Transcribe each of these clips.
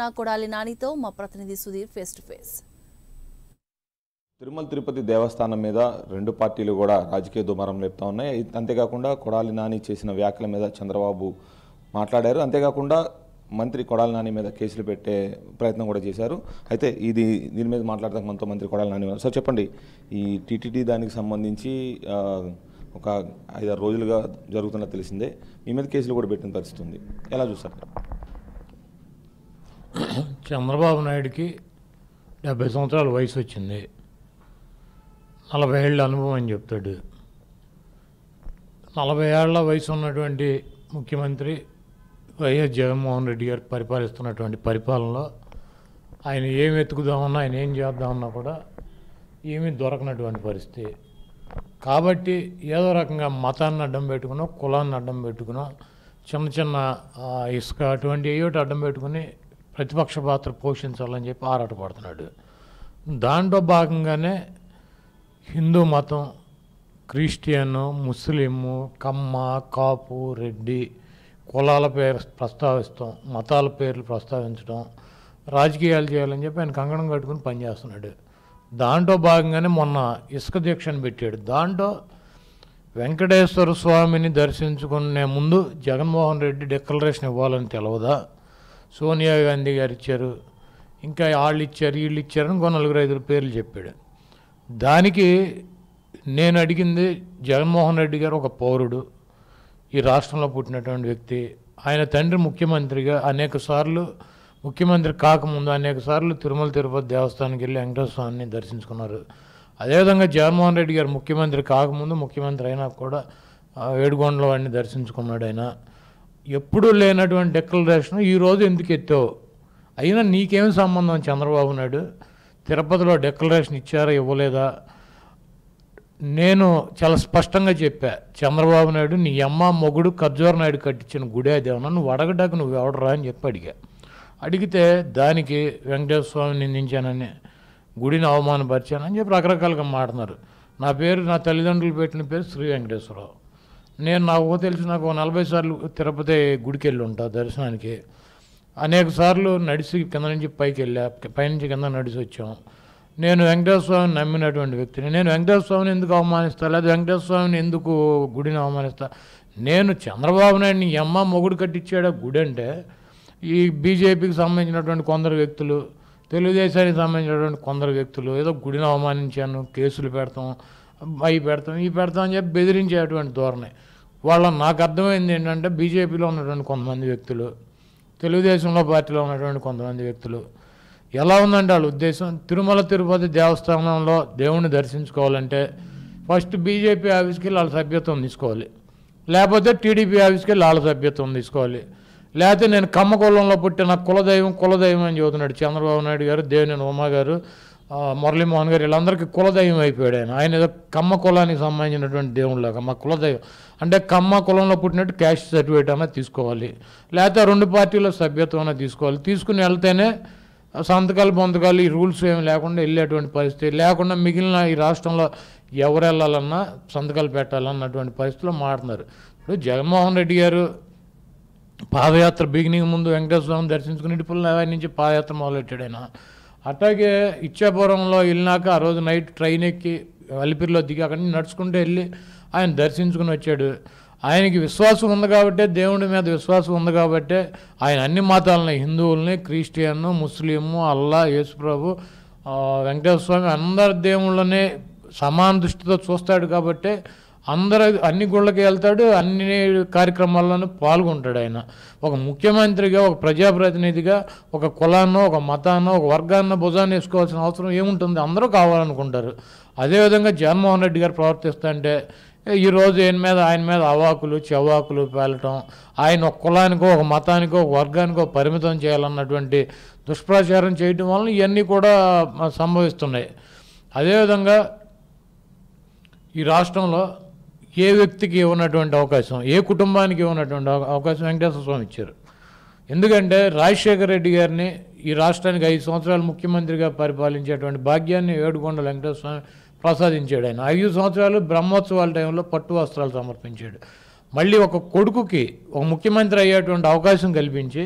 నా కొడాలి నానితో మా ప్రతినిధి Sudhir face to face Tirumala Tirupati Devasthanam మీద రెండు పార్టీలు కూడా రాజకీయ దుమారం లేపుతా ఉన్నాయి అంతేకాకుండా కొడాలి నాని చేసిన వ్యాఖ్యల మీద చంద్రబాబు మాట్లాడారు అంతేకాకుండా మంత్రి కొడాలి నాని మీద కేసులు పెట్టే ప్రయత్నం కూడా చేశారు అయితే ఇది దీని మీద మాట్లాడతాం మనతో మంత్రి కొడాలి నాని సార్ చెప్పండి ఈ టీటీడీ దానికి సంబంధించి ఒక ఐదారు రోజులుగా జరుగుతున్నట్టు తెలిసిందే మీ మీద కేసులు కూడా పెట్టిన పరిస్థితి ఉంది ఎలా చూస్తారు చంద్రబాబు నాయుడికి డెబ్బై సంవత్సరాల వయసు వచ్చింది నలభై ఏళ్ళ అనుభవం అని చెప్తాడు నలభై ఏళ్ల వయసు ఉన్నటువంటి ముఖ్యమంత్రి వైఎస్ జగన్మోహన్ రెడ్డి గారు పరిపాలిస్తున్నటువంటి పరిపాలనలో ఆయన ఏమి ఎత్తుకుదామన్నా ఆయన ఏం చేద్దామన్నా కూడా ఏమీ దొరకనటువంటి పరిస్థితి కాబట్టి ఏదో రకంగా మతాన్ని అడ్డం పెట్టుకున్నా కులాన్ని అడ్డం పెట్టుకున్నా చిన్న చిన్న ఇసుక అటువంటి ఏమిటి అడ్డం పెట్టుకుని ప్రతిపక్ష పాత్ర పోషించాలని చెప్పి ఆరాటపడుతున్నాడు దాంట్లో భాగంగానే హిందూ మతం క్రిస్టియను ముస్లిము కమ్మ కాపు రెడ్డి కులాల పేరు ప్రస్తావిస్తాం మతాల పేర్లు ప్రస్తావించడం రాజకీయాలు చేయాలని చెప్పి ఆయన కంగణం కట్టుకుని పనిచేస్తున్నాడు దాంట్లో భాగంగానే మొన్న ఇసుక దీక్షను పెట్టాడు దాంట్లో వెంకటేశ్వర స్వామిని దర్శించుకునే ముందు జగన్మోహన్ రెడ్డి డిక్లరేషన్ ఇవ్వాలని తెలవదా సోనియా గాంధీ గారు ఇచ్చారు ఇంకా వాళ్ళు ఇచ్చారు వీళ్ళు ఇచ్చారని కొన్ని నలుగురు ఐదుగురు పేర్లు చెప్పాడు దానికి నేను అడిగింది జగన్మోహన్ రెడ్డి గారు ఒక పౌరుడు ఈ రాష్ట్రంలో పుట్టినటువంటి వ్యక్తి ఆయన తండ్రి ముఖ్యమంత్రిగా అనేక సార్లు ముఖ్యమంత్రి కాకముందు అనేక సార్లు తిరుమల తిరుపతి దేవస్థానానికి వెళ్ళి వెంకటేశ్వర స్వామిని దర్శించుకున్నారు అదేవిధంగా జగన్మోహన్ రెడ్డి గారు ముఖ్యమంత్రి కాకముందు ముఖ్యమంత్రి అయినా కూడా ఏడుగొండలో వాడిని దర్శించుకున్నాడు ఆయన ఎప్పుడూ లేనటువంటి డిక్లరేషన్ ఈరోజు ఎందుకు ఎత్తావు అయినా నీకేం సంబంధం చంద్రబాబు నాయుడు తిరుపతిలో డెక్లరేషన్ ఇచ్చారా ఇవ్వలేదా నేను చాలా స్పష్టంగా చెప్పా చంద్రబాబు నాయుడు నీ అమ్మ మొగుడు ఖర్జూర నాయుడు కట్టించిన గుడి అదేమన్నా నువ్వు అడగడాక నువ్వు ఎవడరా అని చెప్పి అడిగా అడిగితే దానికి వెంకటేశ్వర స్వామి నిందించానని గుడిని అవమానపరిచానని చెప్పి రకరకాలుగా మాట్లాడుతున్నారు నా పేరు నా తల్లిదండ్రులు పెట్టిన పేరు శ్రీ వెంకటేశ్వరరావు నేను నాకు తెలిసి నాకు నలభై సార్లు తిరుపతి గుడికి వెళ్ళి ఉంటా దర్శనానికి అనేక సార్లు నడిచి కింద నుంచి పైకి వెళ్ళా పైనుంచి కింద నడిచి వచ్చాం నేను స్వామిని నమ్మినటువంటి వ్యక్తిని నేను స్వామిని ఎందుకు అవమానిస్తా లేదా స్వామిని ఎందుకు గుడిని అవమానిస్తా నేను చంద్రబాబు నాయుడిని ఎమ్మ మొగుడు కట్టించాడు గుడి అంటే ఈ బీజేపీకి సంబంధించినటువంటి కొందరు వ్యక్తులు తెలుగుదేశానికి సంబంధించినటువంటి కొందరు వ్యక్తులు ఏదో గుడిని అవమానించాను కేసులు పెడతాం అవి పెడతాం ఇవి పెడతాం అని చెప్పి బెదిరించేటువంటి ధోరణి వాళ్ళ నాకు అర్థమైంది ఏంటంటే బీజేపీలో ఉన్నటువంటి కొంతమంది వ్యక్తులు తెలుగుదేశంలో పార్టీలో ఉన్నటువంటి కొంతమంది వ్యక్తులు ఎలా ఉందంటే వాళ్ళ ఉద్దేశం తిరుమల తిరుపతి దేవస్థానంలో దేవుణ్ణి దర్శించుకోవాలంటే ఫస్ట్ బీజేపీ ఆఫీస్కి వాళ్ళ సభ్యత్వం తీసుకోవాలి లేకపోతే టీడీపీ ఆఫీస్కి వాళ్ళ సభ్యత్వం తీసుకోవాలి లేకపోతే నేను కమ్మకులంలో పుట్టిన కులదైవం కులదైవం అని చదువుతున్నాడు చంద్రబాబు నాయుడు గారు దేవినేని ఉమా గారు మురళీమోహన్ గారు వీళ్ళందరికీ కులదైవం అయిపోయాడు ఆయన ఆయన ఏదో కమ్మ కులానికి సంబంధించినటువంటి దేవుళ్ళగా మా కులదైవం అంటే కమ్మ కులంలో పుట్టినట్టు క్యాష్ సర్టిఫికేట్ అన్నా తీసుకోవాలి లేకపోతే రెండు పార్టీల సభ్యత్వం అన్నా తీసుకోవాలి తీసుకుని వెళ్తేనే సంతకాలు బొంతకాలు ఈ రూల్స్ ఏమి లేకుండా వెళ్ళేటువంటి పరిస్థితి లేకుండా మిగిలిన ఈ రాష్ట్రంలో ఎవరు వెళ్ళాలన్నా సంతకాలు పెట్టాలన్నటువంటి పరిస్థితిలో మారుతున్నారు ఇప్పుడు జగన్మోహన్ రెడ్డి గారు పాదయాత్ర బిగినింగ్ ముందు వెంకటేశ్వర స్వామిని దర్శించుకుని ఇటుపుల్ నుంచి పాదయాత్ర మొదలెట్టాడు ఆయన అట్లాగే ఇచ్చాపురంలో వెళ్ళినాక ఆ రోజు నైట్ ట్రైన్ ఎక్కి అలిపిరిలో దిగి అక్కడి నుంచి నడుచుకుంటూ వెళ్ళి ఆయన దర్శించుకుని వచ్చాడు ఆయనకి విశ్వాసం ఉంది కాబట్టే దేవుడి మీద విశ్వాసం ఉంది కాబట్టే ఆయన అన్ని మతాలని హిందువుల్ని క్రిస్టియన్ను ముస్లిము అల్లా యేసుప్రభు వెంకటేశ్వర స్వామి అందరి దేవుళ్ళని సమాన దృష్టితో చూస్తాడు కాబట్టే అందరు అన్ని గుళ్ళకి వెళ్తాడు అన్ని కార్యక్రమాల్లోనూ పాల్గొంటాడు ఆయన ఒక ముఖ్యమంత్రిగా ఒక ప్రజాప్రతినిధిగా ఒక కులాన్నో ఒక మతాన్నో ఒక వర్గాన్నో భుజాన్ని వేసుకోవాల్సిన అవసరం ఏముంటుంది అందరూ కావాలనుకుంటారు అదేవిధంగా జగన్మోహన్ రెడ్డి గారు ప్రవర్తిస్తుంటే ఈరోజు ఆయన మీద ఆయన మీద అవాకులు చెవాకులు పేలటం ఆయన ఒక కులానికో ఒక మతానికో ఒక వర్గానికో పరిమితం చేయాలన్నటువంటి దుష్ప్రచారం చేయటం వలన ఇవన్నీ కూడా సంభవిస్తున్నాయి అదేవిధంగా ఈ రాష్ట్రంలో ఏ వ్యక్తికి ఉన్నటువంటి అవకాశం ఏ కుటుంబానికి ఉన్నటువంటి అవకాశం వెంకటేశ్వర స్వామి ఇచ్చారు ఎందుకంటే రాజశేఖర రెడ్డి గారిని ఈ రాష్ట్రానికి ఐదు సంవత్సరాలు ముఖ్యమంత్రిగా పరిపాలించేటువంటి భాగ్యాన్ని ఏడుకొండ వెంకటేశ్వర స్వామి ప్రసాదించాడు ఆయన ఐదు సంవత్సరాలు బ్రహ్మోత్సవాల టైంలో పట్టు వస్త్రాలు సమర్పించాడు మళ్ళీ ఒక కొడుకుకి ఒక ముఖ్యమంత్రి అయ్యేటువంటి అవకాశం కల్పించి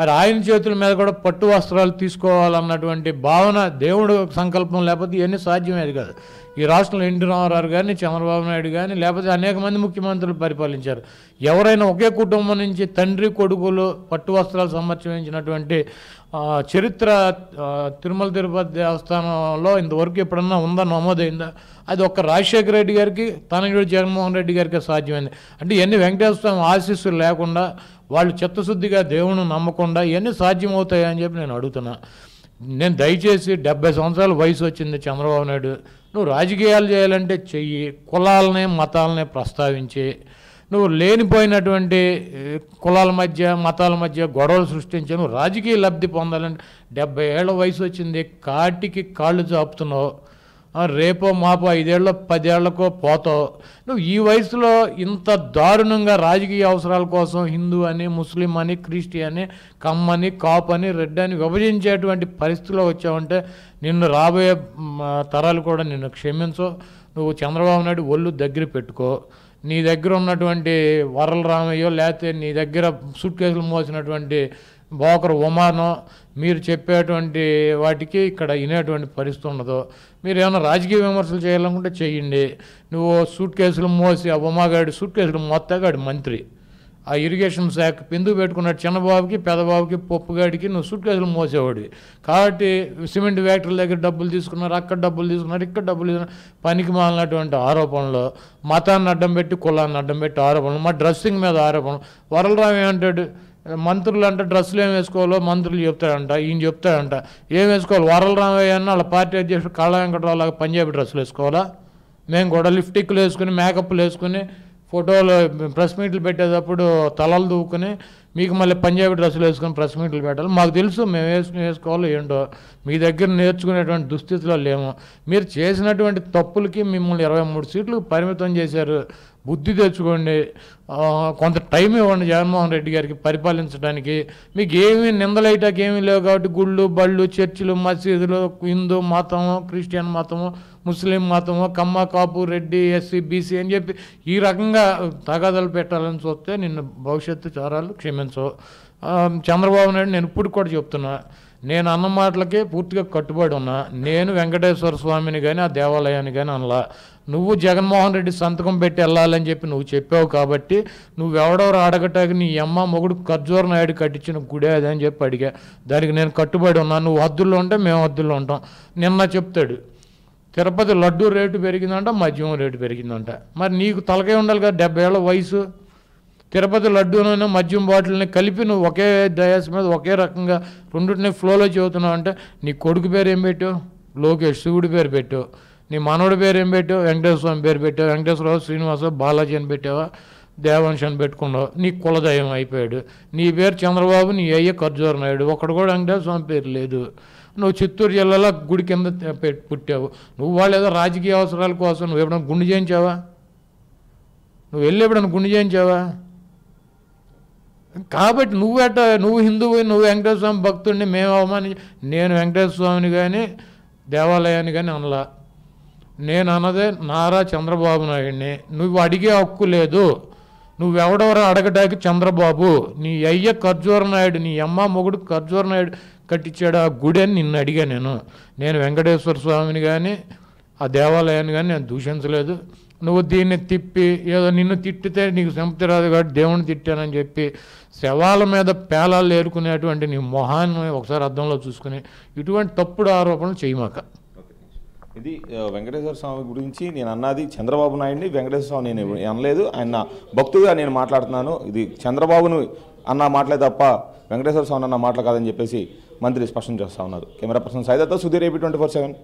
మరి ఆయన చేతుల మీద కూడా పట్టు వస్త్రాలు తీసుకోవాలన్నటువంటి భావన దేవుడు సంకల్పం లేకపోతే ఇవన్నీ సాధ్యమేది కాదు ఈ రాష్ట్రంలో ఎన్టీ రామారావు కానీ చంద్రబాబు నాయుడు కానీ లేకపోతే అనేక మంది ముఖ్యమంత్రులు పరిపాలించారు ఎవరైనా ఒకే కుటుంబం నుంచి తండ్రి కొడుకులు పట్టు వస్త్రాలు సమర్పించినటువంటి చరిత్ర తిరుమల తిరుపతి దేవస్థానంలో ఇంతవరకు ఎప్పుడన్నా ఉందా నమోదైందా అది ఒక్క రాజశేఖర రెడ్డి గారికి తనయుడు జగన్మోహన్ రెడ్డి గారికి సాధ్యమైంది అంటే ఇవన్నీ వెంకటేశ్వర స్వామి ఆశీస్సులు లేకుండా వాళ్ళు చిత్తశుద్ధిగా దేవుని నమ్మకుండా ఇవన్నీ సాధ్యమవుతాయని చెప్పి నేను అడుగుతున్నా నేను దయచేసి డెబ్బై సంవత్సరాల వయసు వచ్చింది చంద్రబాబు నాయుడు నువ్వు రాజకీయాలు చేయాలంటే చెయ్యి కులాలనే మతాలనే ప్రస్తావించి నువ్వు లేనిపోయినటువంటి కులాల మధ్య మతాల మధ్య గొడవలు సృష్టించి నువ్వు రాజకీయ లబ్ధి పొందాలంటే డెబ్బై ఏళ్ళ వయసు వచ్చింది కాటికి కాళ్ళు చాపుతున్నావు రేపో మాపో ఐదేళ్ళ పదేళ్లకో పోతావు నువ్వు ఈ వయసులో ఇంత దారుణంగా రాజకీయ అవసరాల కోసం హిందూ అని ముస్లిం అని క్రిస్టియన్ కమ్మని కాప్ అని రెడ్ అని విభజించేటువంటి పరిస్థితిలో వచ్చావంటే నిన్ను రాబోయే తరాలు కూడా నిన్ను క్షమించు నువ్వు చంద్రబాబు నాయుడు ఒళ్ళు దగ్గర పెట్టుకో నీ దగ్గర ఉన్నటువంటి వరల రామయ్యో లేకపోతే నీ దగ్గర సూట్ కేసులు మోసినటువంటి బోకర్ ఉమానో మీరు చెప్పేటువంటి వాటికి ఇక్కడ వినేటువంటి పరిస్థితి ఉండదు మీరు ఏమైనా రాజకీయ విమర్శలు చేయాలనుకుంటే చేయండి నువ్వు సూట్ కేసులు మోసి ఆ ఉమాగాడి సూట్ కేసులు మోత్తగాడి మంత్రి ఆ ఇరిగేషన్ శాఖ పిందు పెట్టుకున్న చిన్నబాబుకి పెదబాబుకి పప్పుగాడికి నువ్వు సూట్ కేసులు మోసేవాడివి కాబట్టి సిమెంట్ ఫ్యాక్టరీల దగ్గర డబ్బులు తీసుకున్నారు అక్కడ డబ్బులు తీసుకున్నారు ఇక్కడ డబ్బులు తీసుకున్నారు పనికి మాలినటువంటి ఆరోపణలు మతాన్ని అడ్డం పెట్టి కులాన్ని అడ్డం పెట్టి ఆరోపణలు మా డ్రెస్సింగ్ మీద ఆరోపణలు వరలరావు ఏమంటాడు మంత్రులు అంటే డ్రెస్సులు ఏం వేసుకోవాలో మంత్రులు చెప్తాడంట ఈయన చెప్తాడంట ఏం వేసుకోవాలి వరల రామయ్య అన్న వాళ్ళ పార్టీ అధ్యక్షుడు కళ్ళ వెంకటరావు పంజాబీ డ్రెస్సులు వేసుకోవాలా మేము కూడా లిఫ్టిక్లు వేసుకుని మేకప్లు వేసుకుని ఫోటోలు ప్రెస్ మీట్లు పెట్టేటప్పుడు తలలు దూకుని మీకు మళ్ళీ పంజాబీ డ్రెస్సులు వేసుకుని ప్రెస్ మీట్లు పెట్టాలి మాకు తెలుసు మేము వేసుకుని వేసుకోవాలో ఏంటో మీ దగ్గర నేర్చుకునేటువంటి దుస్థితిలో లేము మీరు చేసినటువంటి తప్పులకి మిమ్మల్ని ఇరవై మూడు సీట్లు పరిమితం చేశారు బుద్ధి తెచ్చుకోండి కొంత టైం ఇవ్వండి జగన్మోహన్ రెడ్డి గారికి పరిపాలించడానికి మీకు ఏమీ నిందలైటాకి ఏమీ లేవు కాబట్టి గుళ్ళు బళ్ళు చర్చిలు మసీదులు హిందూ మతము క్రిస్టియన్ మతము ముస్లిం మతము కమ్మ కాపు రెడ్డి ఎస్సీ బీసీ అని చెప్పి ఈ రకంగా తగాదాలు పెట్టాలని చూస్తే నిన్ను భవిష్యత్తు చారాలు క్షమించవు చంద్రబాబు నాయుడు నేను ఇప్పుడు కూడా చెప్తున్నా నేను అన్న మాటలకి పూర్తిగా కట్టుబడి ఉన్నా నేను వెంకటేశ్వర స్వామిని కానీ ఆ దేవాలయాన్ని కానీ అనలా నువ్వు జగన్మోహన్ రెడ్డి సంతకం పెట్టి వెళ్ళాలని చెప్పి నువ్వు చెప్పావు కాబట్టి నువ్వెవడెవరు అడగటానికి నీ అమ్మ మొగుడు ఖర్జూర నాయుడు కట్టించిన గుడే అని చెప్పి అడిగా దానికి నేను కట్టుబడి ఉన్నాను నువ్వు హద్దుల్లో ఉంటే మేము హద్దుల్లో ఉంటాం నిన్న చెప్తాడు తిరుపతి లడ్డు రేటు పెరిగిందంట మద్యం రేటు పెరిగిందంట మరి నీకు తలకే ఉండాలి కదా డెబ్బై ఏళ్ళ వయసు తిరుపతి లడ్డూను మద్యం బాటిల్ని కలిపి నువ్వు ఒకే డయాస్ మీద ఒకే రకంగా రెండింటిని ఫ్లోలో చదువుతున్నావు అంటే నీ కొడుకు పేరు ఏం పెట్టావు లోకేష్ శివుడి పేరు పెట్టావు నీ మనవడి పేరు ఏం పెట్టావు వెంకటేశ్వర స్వామి పేరు పెట్టావు వెంకటేశ్వరరావు శ్రీనివాస బాలాజీ అని పెట్టావా దేవాంశ అని పెట్టుకున్నావు నీ కులదయం అయిపోయాడు నీ పేరు చంద్రబాబు నీ అయ్యే ఖర్జూర నాయుడు ఒకడు కూడా వెంకటేశ్వర స్వామి పేరు లేదు నువ్వు చిత్తూరు జిల్లాలో గుడి కింద పుట్టావు నువ్వు వాళ్ళు ఏదో రాజకీయ అవసరాల కోసం నువ్వు ఎప్పుడైనా గుండు చేయించావా నువ్వు వెళ్ళి ఎప్పుడైనా గుండు చేయించావా కాబట్టి నువ్వేట నువ్వు హిందువు నువ్వు వెంకటేశ్వర స్వామి భక్తుడిని మేము అవమాని నేను వెంకటేశ్వర స్వామిని కానీ దేవాలయాన్ని కానీ అనలా నేను అన్నదే నారా చంద్రబాబు నాయుడిని నువ్వు అడిగే హక్కు లేదు నువ్వెవడెవరో అడగడానికి చంద్రబాబు నీ అయ్య ఖర్జూర నాయుడు నీ అమ్మ మొగుడు ఖర్జూర నాయుడు కట్టించాడు ఆ గుడి అని నిన్ను అడిగాను నేను నేను వెంకటేశ్వర స్వామిని కానీ ఆ దేవాలయాన్ని కానీ నేను దూషించలేదు నువ్వు దీన్ని తిప్పి ఏదో నిన్ను తిట్టితే నీకు సంపతి రాదు కాబట్టి దేవుని తిట్టానని చెప్పి శవాల మీద పేలాలు ఏరుకునేటువంటి నీ మొహాన్ని ఒకసారి అర్థంలో చూసుకుని ఇటువంటి తప్పుడు ఆరోపణలు చేయమాక ఇది వెంకటేశ్వర స్వామి గురించి నేను అన్నది చంద్రబాబు నాయుడిని వెంకటేశ్వర స్వామి నేను అనలేదు ఆయన భక్తుగా నేను మాట్లాడుతున్నాను ఇది చంద్రబాబును అన్న మాటలే తప్ప వెంకటేశ్వర స్వామి అన్న మాటలు కాదని చెప్పేసి మంత్రి స్పష్టం చేస్తా ఉన్నారు కెమెరా పర్సన్ సైదత్తో Sudhir AP twenty four seven